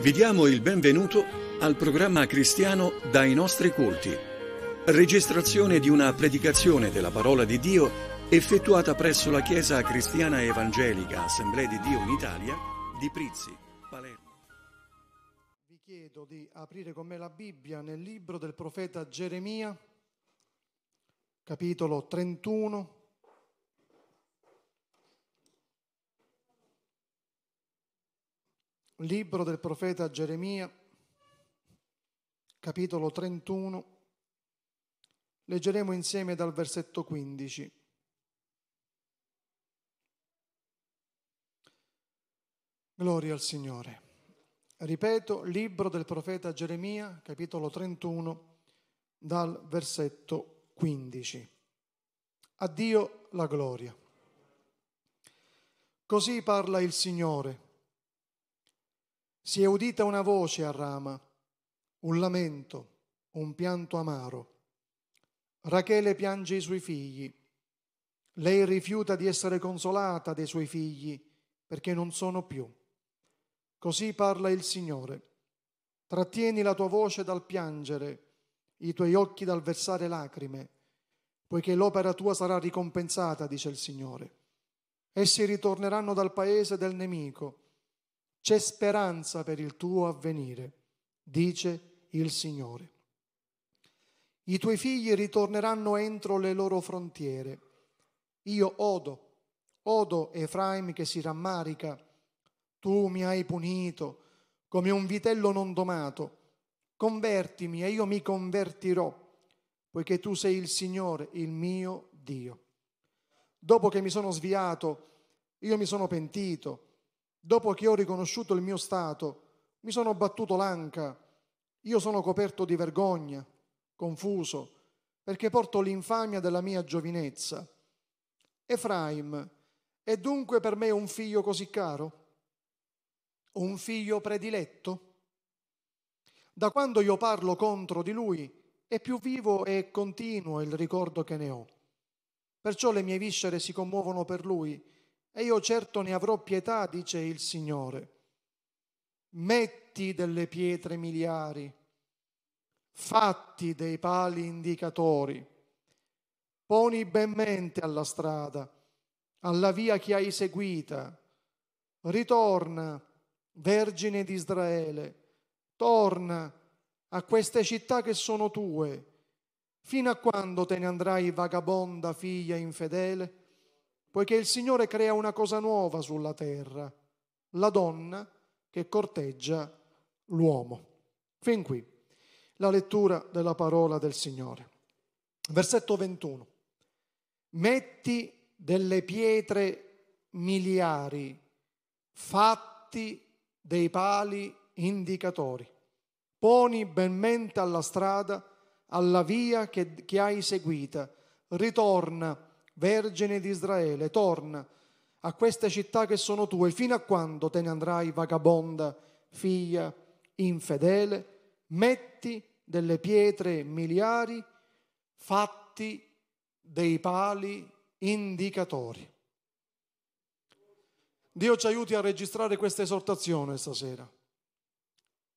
Vi diamo il benvenuto al programma cristiano Dai nostri culti, registrazione di una predicazione della parola di Dio effettuata presso la Chiesa Cristiana Evangelica Assemblea di Dio in Italia di Prizzi, Palermo. Vi chiedo di aprire con me la Bibbia nel libro del profeta Geremia, capitolo 31 Libro del profeta Geremia, capitolo 31, leggeremo insieme dal versetto 15. Gloria al Signore. Ripeto, libro del profeta Geremia, capitolo 31, dal versetto 15. A Dio la gloria. Così parla il Signore si è udita una voce a Rama, un lamento, un pianto amaro. Rachele piange i suoi figli. Lei rifiuta di essere consolata dei suoi figli perché non sono più. Così parla il Signore. Trattieni la tua voce dal piangere, i tuoi occhi dal versare lacrime, poiché l'opera tua sarà ricompensata, dice il Signore. Essi ritorneranno dal paese del nemico c'è speranza per il tuo avvenire, dice il Signore. I tuoi figli ritorneranno entro le loro frontiere. Io odo, odo Efraim che si rammarica. Tu mi hai punito come un vitello non domato. Convertimi e io mi convertirò, poiché tu sei il Signore, il mio Dio. Dopo che mi sono sviato, io mi sono pentito Dopo che ho riconosciuto il mio stato, mi sono battuto l'anca, io sono coperto di vergogna, confuso, perché porto l'infamia della mia giovinezza. Efraim è dunque per me un figlio così caro? Un figlio prediletto? Da quando io parlo contro di lui è più vivo e continuo il ricordo che ne ho. Perciò le mie viscere si commuovono per lui e io certo ne avrò pietà, dice il Signore. Metti delle pietre miliari, fatti dei pali indicatori, poni ben mente alla strada, alla via che hai seguita, ritorna, Vergine di Israele, torna a queste città che sono tue, fino a quando te ne andrai vagabonda figlia infedele? poiché il Signore crea una cosa nuova sulla terra, la donna che corteggia l'uomo. Fin qui la lettura della parola del Signore. Versetto 21. Metti delle pietre miliari fatti dei pali indicatori. Poni ben mente alla strada, alla via che, che hai seguita. Ritorna Vergine di Israele, torna a queste città che sono tue, fino a quando te ne andrai vagabonda, figlia infedele, metti delle pietre miliari, fatti dei pali indicatori. Dio ci aiuti a registrare questa esortazione stasera.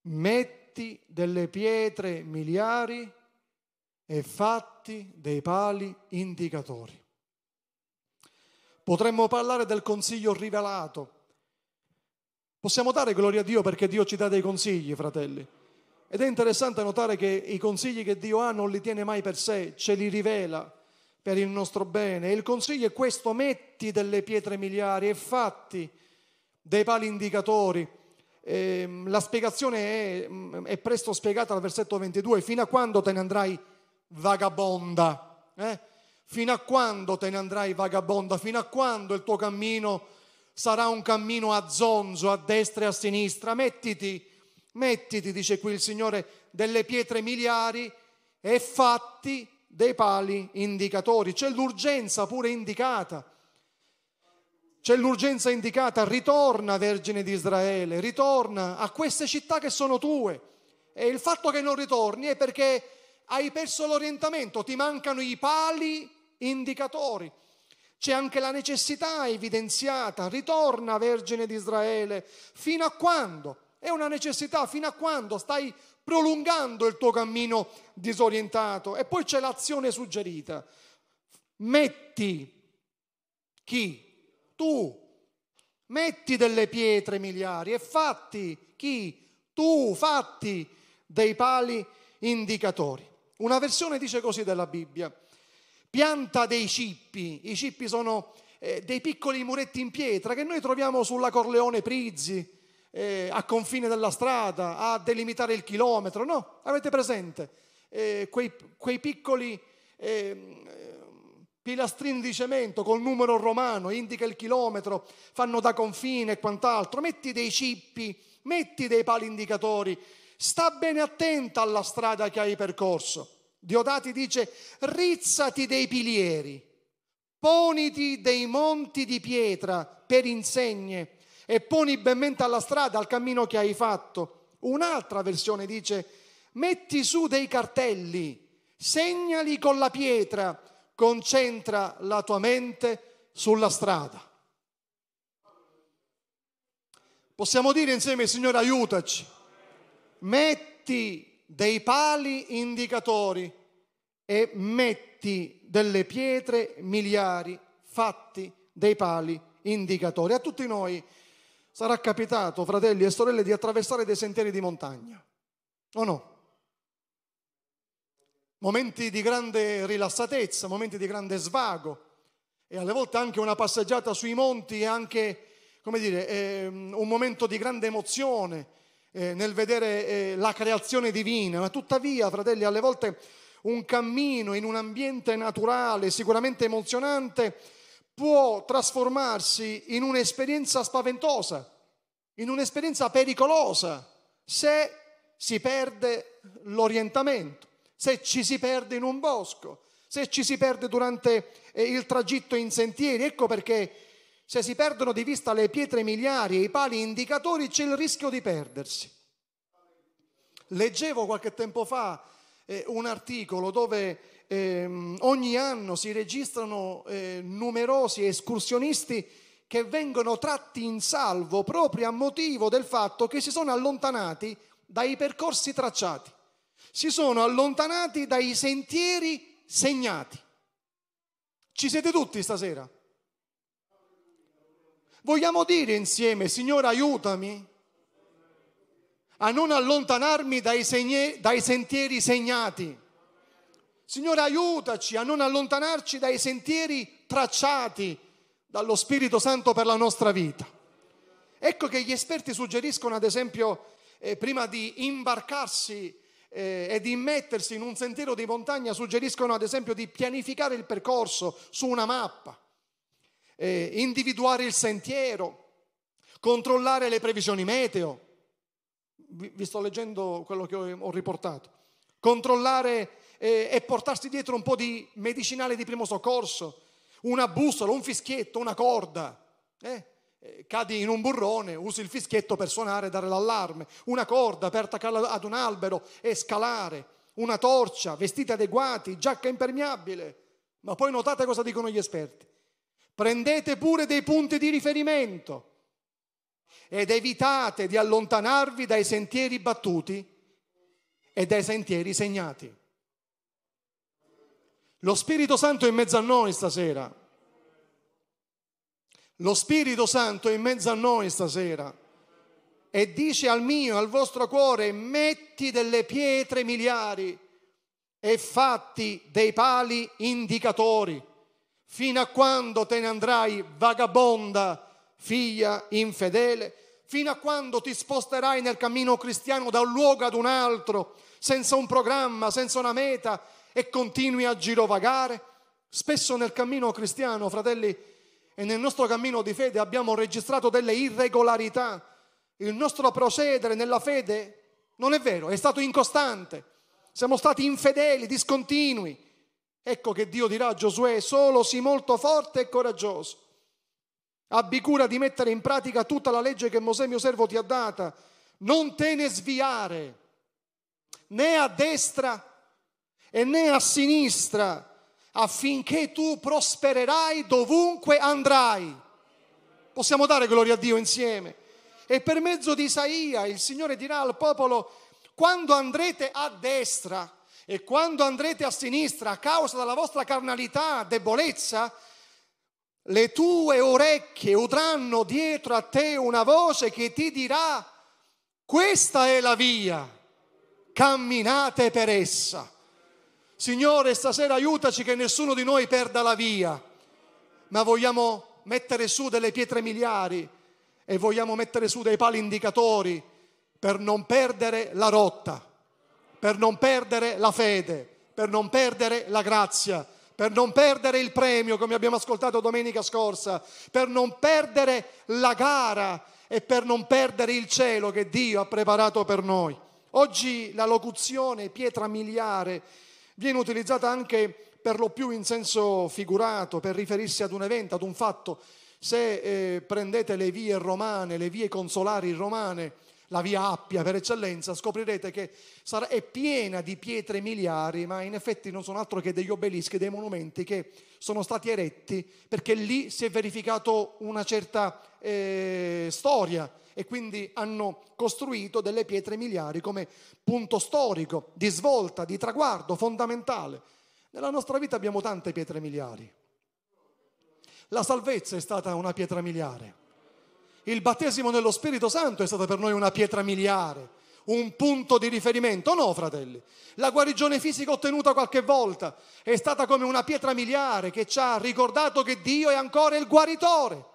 Metti delle pietre miliari e fatti dei pali indicatori. Potremmo parlare del consiglio rivelato. Possiamo dare gloria a Dio perché Dio ci dà dei consigli, fratelli. Ed è interessante notare che i consigli che Dio ha non li tiene mai per sé, ce li rivela per il nostro bene. E il consiglio è questo, metti delle pietre miliari e fatti dei pali indicatori. Eh, la spiegazione è, mm, è, presto spiegata al versetto 22, fino a quando te ne andrai vagabonda? Eh? Fino a quando te ne andrai vagabonda? Fino a quando il tuo cammino sarà un cammino a zonzo, a destra e a sinistra? Mettiti, mettiti, dice qui il Signore, delle pietre miliari e fatti dei pali indicatori. C'è l'urgenza pure indicata. C'è l'urgenza indicata, ritorna Vergine di Israele, ritorna a queste città che sono tue. E il fatto che non ritorni è perché hai perso l'orientamento, ti mancano i pali indicatori. C'è anche la necessità evidenziata, ritorna Vergine di Israele, fino a quando? È una necessità, fino a quando stai prolungando il tuo cammino disorientato? E poi c'è l'azione suggerita. Metti chi? Tu. Metti delle pietre miliari e fatti chi? Tu, fatti dei pali indicatori. Una versione dice così della Bibbia pianta dei cippi. I cippi sono eh, dei piccoli muretti in pietra che noi troviamo sulla Corleone Prizzi, eh, a confine della strada, a delimitare il chilometro, no? Avete presente? Eh, quei, quei, piccoli ehm, eh, pilastrini di cemento col numero romano, indica il chilometro, fanno da confine e quant'altro. Metti dei cippi, metti dei pali indicatori, sta bene attenta alla strada che hai percorso. Diodati dice, rizzati dei pilieri, poniti dei monti di pietra per insegne e poni ben mente alla strada, al cammino che hai fatto. Un'altra versione dice, metti su dei cartelli, segnali con la pietra, concentra la tua mente sulla strada. Possiamo dire insieme, Signore, aiutaci. Metti dei pali indicatori e metti delle pietre miliari fatti dei pali indicatori. A tutti noi sarà capitato, fratelli e sorelle, di attraversare dei sentieri di montagna, o no? Momenti di grande rilassatezza, momenti di grande svago e alle volte anche una passeggiata sui monti è anche, come dire, ehm, un momento di grande emozione, eh, nel vedere eh, la creazione divina, ma tuttavia, fratelli, alle volte un cammino in un ambiente naturale, sicuramente emozionante, può trasformarsi in un'esperienza spaventosa, in un'esperienza pericolosa, se si perde l'orientamento, se ci si perde in un bosco, se ci si perde durante eh, il tragitto in sentieri. Ecco perché se si perdono di vista le pietre miliari e i pali indicatori c'è il rischio di perdersi. Leggevo qualche tempo fa eh, un articolo dove eh, ogni anno si registrano eh, numerosi escursionisti che vengono tratti in salvo proprio a motivo del fatto che si sono allontanati dai percorsi tracciati, si sono allontanati dai sentieri segnati. Ci siete tutti stasera? Vogliamo dire insieme, Signore aiutami a non allontanarmi dai, segne, dai sentieri segnati. Signore aiutaci a non allontanarci dai sentieri tracciati dallo Spirito Santo per la nostra vita. Ecco che gli esperti suggeriscono, ad esempio, eh, prima di imbarcarsi eh, e di immettersi in un sentiero di montagna, suggeriscono, ad esempio, di pianificare il percorso su una mappa eh, individuare il sentiero, controllare le previsioni meteo. Vi, vi sto leggendo quello che ho, ho riportato. Controllare eh, e portarsi dietro un po' di medicinale di primo soccorso, una bussola, un fischietto, una corda. Eh? eh cadi in un burrone, usi il fischietto per suonare e dare l'allarme, una corda per attaccarla ad un albero e scalare, una torcia, vestiti adeguati, giacca impermeabile. Ma poi notate cosa dicono gli esperti prendete pure dei punti di riferimento ed evitate di allontanarvi dai sentieri battuti e dai sentieri segnati. Lo Spirito Santo è in mezzo a noi stasera. Lo Spirito Santo è in mezzo a noi stasera e dice al mio, al vostro cuore, metti delle pietre miliari e fatti dei pali indicatori. Fino a quando te ne andrai vagabonda, figlia infedele? Fino a quando ti sposterai nel cammino cristiano da un luogo ad un altro, senza un programma, senza una meta e continui a girovagare? Spesso nel cammino cristiano, fratelli, e nel nostro cammino di fede abbiamo registrato delle irregolarità. Il nostro procedere nella fede non è vero, è stato incostante. Siamo stati infedeli, discontinui Ecco che Dio dirà a Giosuè, solo sii molto forte e coraggioso. Abbi cura di mettere in pratica tutta la legge che Mosè mio servo ti ha data. Non te ne sviare, né a destra e né a sinistra, affinché tu prospererai dovunque andrai. Possiamo dare gloria a Dio insieme. E per mezzo di Isaia il Signore dirà al popolo, quando andrete a destra, e quando andrete a sinistra a causa della vostra carnalità, debolezza, le tue orecchie udranno dietro a te una voce che ti dirà, questa è la via, camminate per essa. Signore, stasera aiutaci che nessuno di noi perda la via, ma vogliamo mettere su delle pietre miliari e vogliamo mettere su dei pali indicatori per non perdere la rotta per non perdere la fede, per non perdere la grazia, per non perdere il premio come abbiamo ascoltato domenica scorsa, per non perdere la gara e per non perdere il cielo che Dio ha preparato per noi. Oggi la locuzione pietra miliare viene utilizzata anche per lo più in senso figurato, per riferirsi ad un evento, ad un fatto. Se eh, prendete le vie romane, le vie consolari romane, la via Appia per eccellenza, scoprirete che è piena di pietre miliari, ma in effetti non sono altro che degli obelischi, dei monumenti che sono stati eretti perché lì si è verificato una certa eh, storia e quindi hanno costruito delle pietre miliari come punto storico, di svolta, di traguardo fondamentale. Nella nostra vita abbiamo tante pietre miliari. La salvezza è stata una pietra miliare. Il battesimo nello Spirito Santo è stato per noi una pietra miliare, un punto di riferimento. No, fratelli, la guarigione fisica ottenuta qualche volta è stata come una pietra miliare che ci ha ricordato che Dio è ancora il guaritore.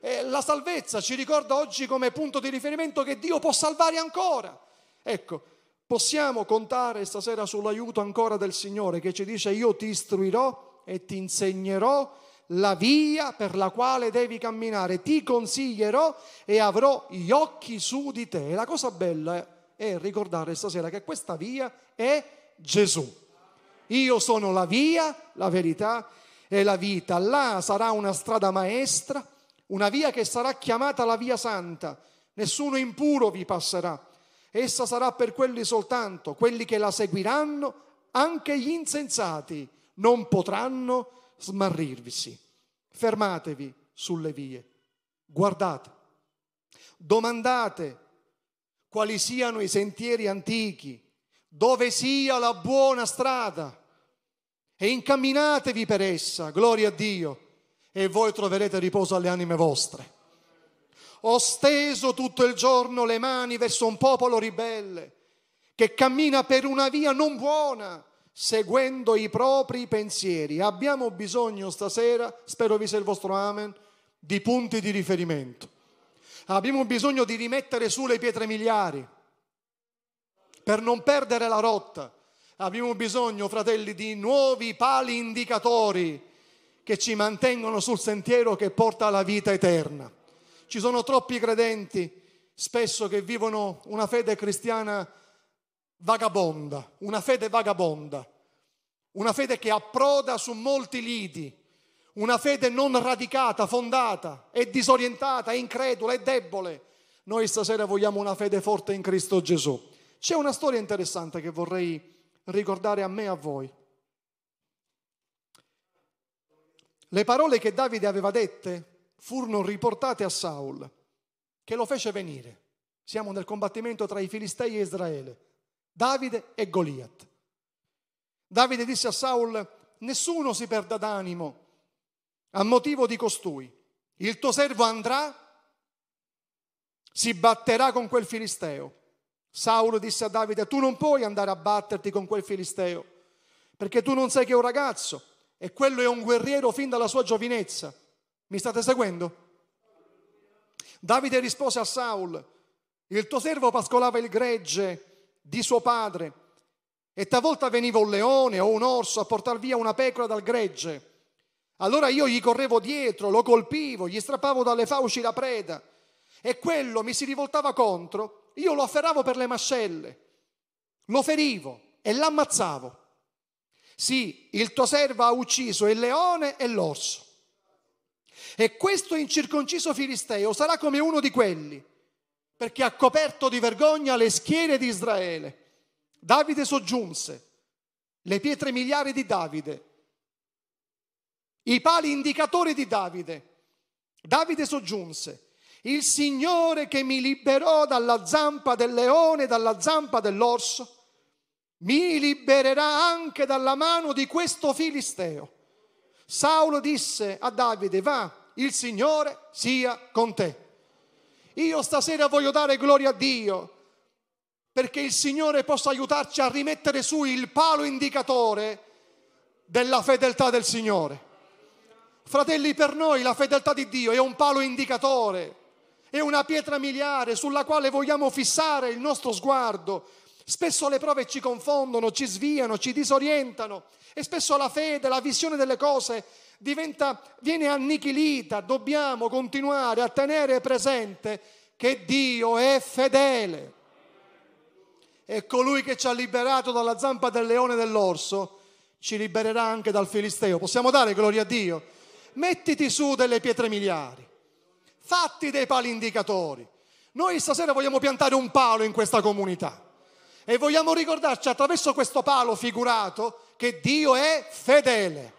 E la salvezza ci ricorda oggi come punto di riferimento che Dio può salvare ancora. Ecco, possiamo contare stasera sull'aiuto ancora del Signore che ci dice io ti istruirò e ti insegnerò la via per la quale devi camminare, ti consiglierò e avrò gli occhi su di te. E la cosa bella è ricordare stasera che questa via è Gesù. Io sono la via, la verità e la vita. Là sarà una strada maestra, una via che sarà chiamata la via santa. Nessuno impuro vi passerà. Essa sarà per quelli soltanto, quelli che la seguiranno, anche gli insensati non potranno smarrirvisi. Fermatevi sulle vie, guardate, domandate quali siano i sentieri antichi, dove sia la buona strada e incamminatevi per essa, gloria a Dio, e voi troverete riposo alle anime vostre. Ho steso tutto il giorno le mani verso un popolo ribelle che cammina per una via non buona seguendo i propri pensieri. Abbiamo bisogno stasera, spero vi sia il vostro amen, di punti di riferimento. Abbiamo bisogno di rimettere su le pietre miliari per non perdere la rotta. Abbiamo bisogno, fratelli, di nuovi pali indicatori che ci mantengono sul sentiero che porta alla vita eterna. Ci sono troppi credenti spesso che vivono una fede cristiana vagabonda, una fede vagabonda, una fede che approda su molti liti, una fede non radicata, fondata, è disorientata, è incredula, è debole. Noi stasera vogliamo una fede forte in Cristo Gesù. C'è una storia interessante che vorrei ricordare a me e a voi. Le parole che Davide aveva dette furono riportate a Saul, che lo fece venire. Siamo nel combattimento tra i Filistei e Israele. Davide e Goliath. Davide disse a Saul, nessuno si perda d'animo a motivo di costui. Il tuo servo andrà, si batterà con quel filisteo. Saul disse a Davide, tu non puoi andare a batterti con quel filisteo, perché tu non sei che un ragazzo e quello è un guerriero fin dalla sua giovinezza. Mi state seguendo? Davide rispose a Saul, il tuo servo pascolava il gregge di suo padre e talvolta veniva un leone o un orso a portar via una pecora dal gregge. Allora io gli correvo dietro, lo colpivo, gli strappavo dalle fauci la preda e quello mi si rivoltava contro, io lo afferravo per le mascelle, lo ferivo e l'ammazzavo. Sì, il tuo servo ha ucciso il leone e l'orso. E questo incirconciso filisteo sarà come uno di quelli perché ha coperto di vergogna le schiere di Israele. Davide soggiunse le pietre miliari di Davide, i pali indicatori di Davide. Davide soggiunse, il Signore che mi liberò dalla zampa del leone, dalla zampa dell'orso, mi libererà anche dalla mano di questo filisteo. Saulo disse a Davide, va, il Signore sia con te. Io stasera voglio dare gloria a Dio perché il Signore possa aiutarci a rimettere su il palo indicatore della fedeltà del Signore. Fratelli, per noi la fedeltà di Dio è un palo indicatore, è una pietra miliare sulla quale vogliamo fissare il nostro sguardo. Spesso le prove ci confondono, ci sviano, ci disorientano e spesso la fede, la visione delle cose diventa, viene annichilita. Dobbiamo continuare a tenere presente che Dio è fedele. E colui che ci ha liberato dalla zampa del leone e dell'orso ci libererà anche dal Filisteo. Possiamo dare gloria a Dio? Mettiti su delle pietre miliari, fatti dei pali indicatori. Noi stasera vogliamo piantare un palo in questa comunità e vogliamo ricordarci attraverso questo palo figurato che Dio è fedele.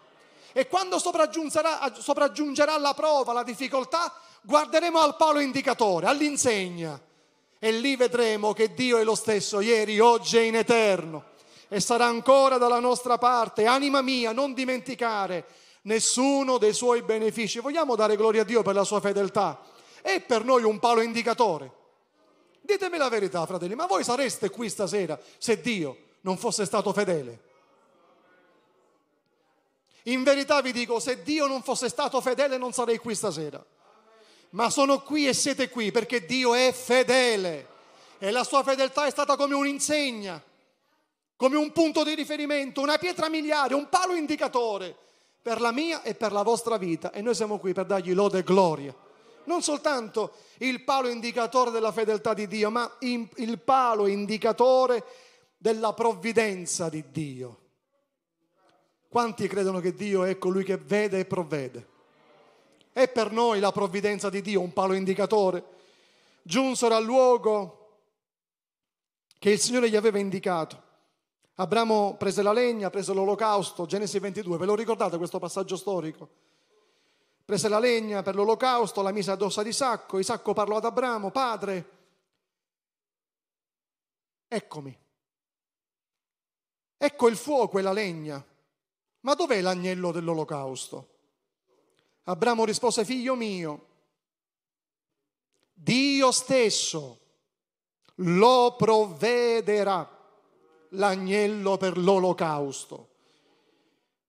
E quando sopraggiungerà, sopraggiungerà la prova, la difficoltà, guarderemo al palo indicatore, all'insegna. E lì vedremo che Dio è lo stesso ieri, oggi e in eterno. E sarà ancora dalla nostra parte. Anima mia, non dimenticare nessuno dei suoi benefici. Vogliamo dare gloria a Dio per la sua fedeltà? È per noi un palo indicatore. Ditemi la verità, fratelli, ma voi sareste qui stasera se Dio non fosse stato fedele? In verità vi dico, se Dio non fosse stato fedele non sarei qui stasera. Ma sono qui e siete qui perché Dio è fedele e la sua fedeltà è stata come un'insegna, come un punto di riferimento, una pietra miliare, un palo indicatore per la mia e per la vostra vita e noi siamo qui per dargli lode e gloria. Non soltanto il palo indicatore della fedeltà di Dio, ma il palo indicatore della provvidenza di Dio. Quanti credono che Dio è colui che vede e provvede? È per noi la provvidenza di Dio un palo indicatore. Giunsero al luogo che il Signore gli aveva indicato. Abramo prese la legna, prese l'olocausto, Genesi 22, ve lo ricordate questo passaggio storico? Prese la legna per l'olocausto, la mise addosso ad Isacco, Isacco parlò ad Abramo, padre, eccomi, ecco il fuoco e la legna, ma dov'è l'agnello dell'olocausto? Abramo rispose, figlio mio, Dio stesso lo provvederà l'agnello per l'olocausto.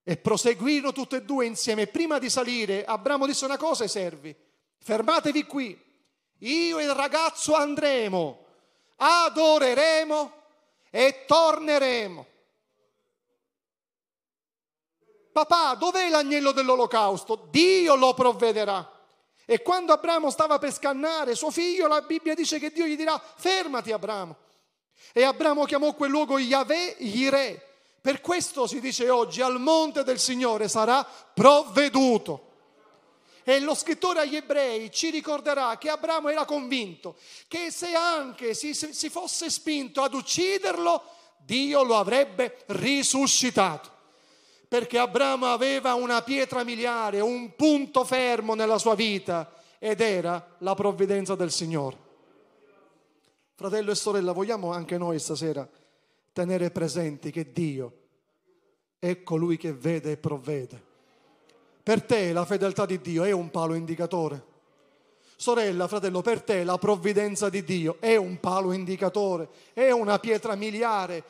E proseguirono tutti e due insieme. Prima di salire, Abramo disse una cosa ai servi, fermatevi qui, io e il ragazzo andremo, adoreremo e torneremo papà, dov'è l'agnello dell'olocausto? Dio lo provvederà. E quando Abramo stava per scannare suo figlio, la Bibbia dice che Dio gli dirà, fermati Abramo. E Abramo chiamò quel luogo Yahweh Yireh. Per questo si dice oggi, al monte del Signore sarà provveduto. E lo scrittore agli ebrei ci ricorderà che Abramo era convinto che se anche si, si fosse spinto ad ucciderlo, Dio lo avrebbe risuscitato perché Abramo aveva una pietra miliare, un punto fermo nella sua vita ed era la provvidenza del Signore. Fratello e sorella, vogliamo anche noi stasera tenere presenti che Dio è colui che vede e provvede. Per te la fedeltà di Dio è un palo indicatore. Sorella, fratello, per te la provvidenza di Dio è un palo indicatore, è una pietra miliare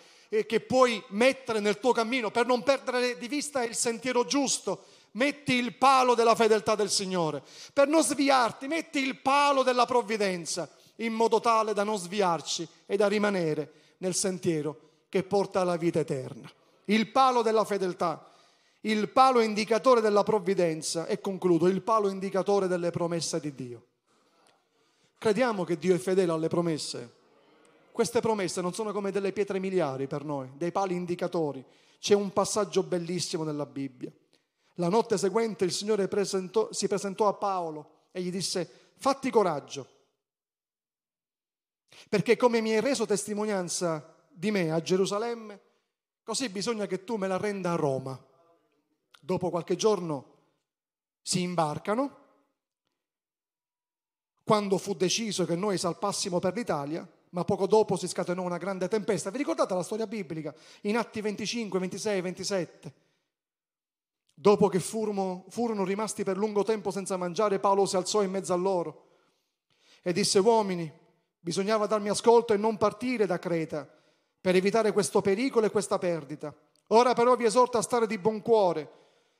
che puoi mettere nel tuo cammino per non perdere di vista il sentiero giusto. Metti il palo della fedeltà del Signore. Per non sviarti, metti il palo della provvidenza in modo tale da non sviarci e da rimanere nel sentiero che porta alla vita eterna. Il palo della fedeltà, il palo indicatore della provvidenza e concludo, il palo indicatore delle promesse di Dio. Crediamo che Dio è fedele alle promesse. Queste promesse non sono come delle pietre miliari per noi, dei pali indicatori. C'è un passaggio bellissimo nella Bibbia. La notte seguente il Signore presentò, si presentò a Paolo e gli disse, fatti coraggio, perché come mi hai reso testimonianza di me a Gerusalemme, così bisogna che tu me la renda a Roma. Dopo qualche giorno si imbarcano. Quando fu deciso che noi salpassimo per l'Italia, ma poco dopo si scatenò una grande tempesta. Vi ricordate la storia biblica in Atti 25, 26, 27? Dopo che furono, furono rimasti per lungo tempo senza mangiare, Paolo si alzò in mezzo a loro e disse, uomini, bisognava darmi ascolto e non partire da Creta per evitare questo pericolo e questa perdita. Ora però vi esorto a stare di buon cuore,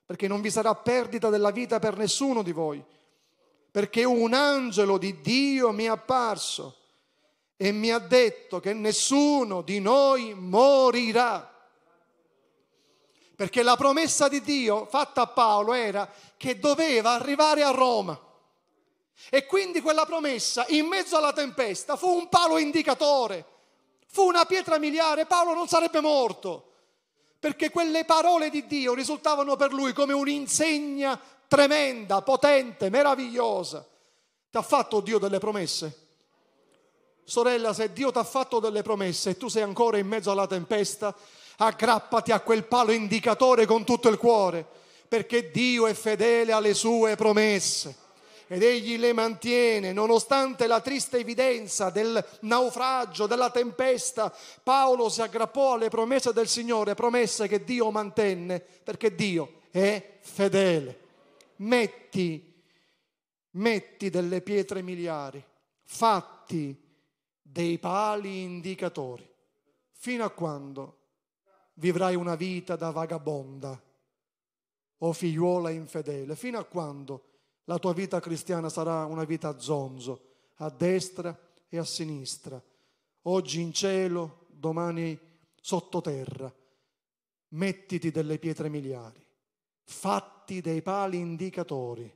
perché non vi sarà perdita della vita per nessuno di voi, perché un angelo di Dio mi è apparso e mi ha detto che nessuno di noi morirà. Perché la promessa di Dio fatta a Paolo era che doveva arrivare a Roma. E quindi quella promessa, in mezzo alla tempesta, fu un palo indicatore, fu una pietra miliare, Paolo non sarebbe morto, perché quelle parole di Dio risultavano per lui come un'insegna tremenda, potente, meravigliosa. Ti ha fatto Dio delle promesse? Sorella, se Dio ti ha fatto delle promesse e tu sei ancora in mezzo alla tempesta, aggrappati a quel palo indicatore con tutto il cuore, perché Dio è fedele alle sue promesse ed egli le mantiene, nonostante la triste evidenza del naufragio, della tempesta. Paolo si aggrappò alle promesse del Signore, promesse che Dio mantenne, perché Dio è fedele. Metti, metti delle pietre miliari, fatti dei pali indicatori, fino a quando vivrai una vita da vagabonda o figliuola infedele, fino a quando la tua vita cristiana sarà una vita a zonzo, a destra e a sinistra, oggi in cielo, domani sottoterra. Mettiti delle pietre miliari, fatti dei pali indicatori,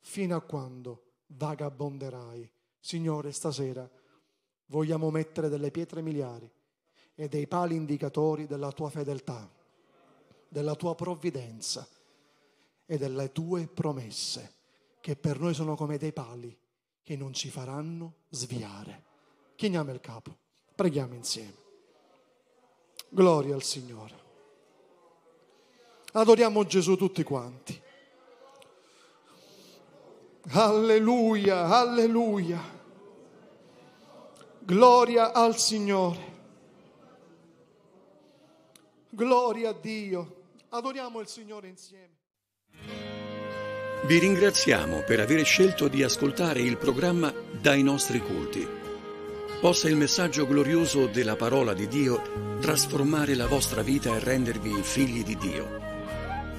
fino a quando vagabonderai. Signore, stasera vogliamo mettere delle pietre miliari e dei pali indicatori della tua fedeltà, della tua provvidenza e delle tue promesse, che per noi sono come dei pali che non ci faranno sviare. Chiniamo il capo, preghiamo insieme. Gloria al Signore. Adoriamo Gesù tutti quanti. Alleluia, alleluia. Gloria al Signore. Gloria a Dio. Adoriamo il Signore insieme. Vi ringraziamo per aver scelto di ascoltare il programma Dai nostri culti. Possa il messaggio glorioso della parola di Dio trasformare la vostra vita e rendervi figli di Dio.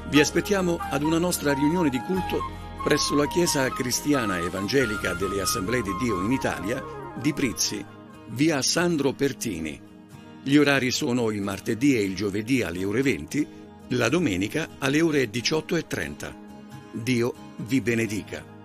Vi aspettiamo ad una nostra riunione di culto presso la Chiesa Cristiana Evangelica delle Assemblee di Dio in Italia di Prizzi, via Sandro Pertini. Gli orari sono il martedì e il giovedì alle ore 20, la domenica alle ore 18.30. Dio vi benedica.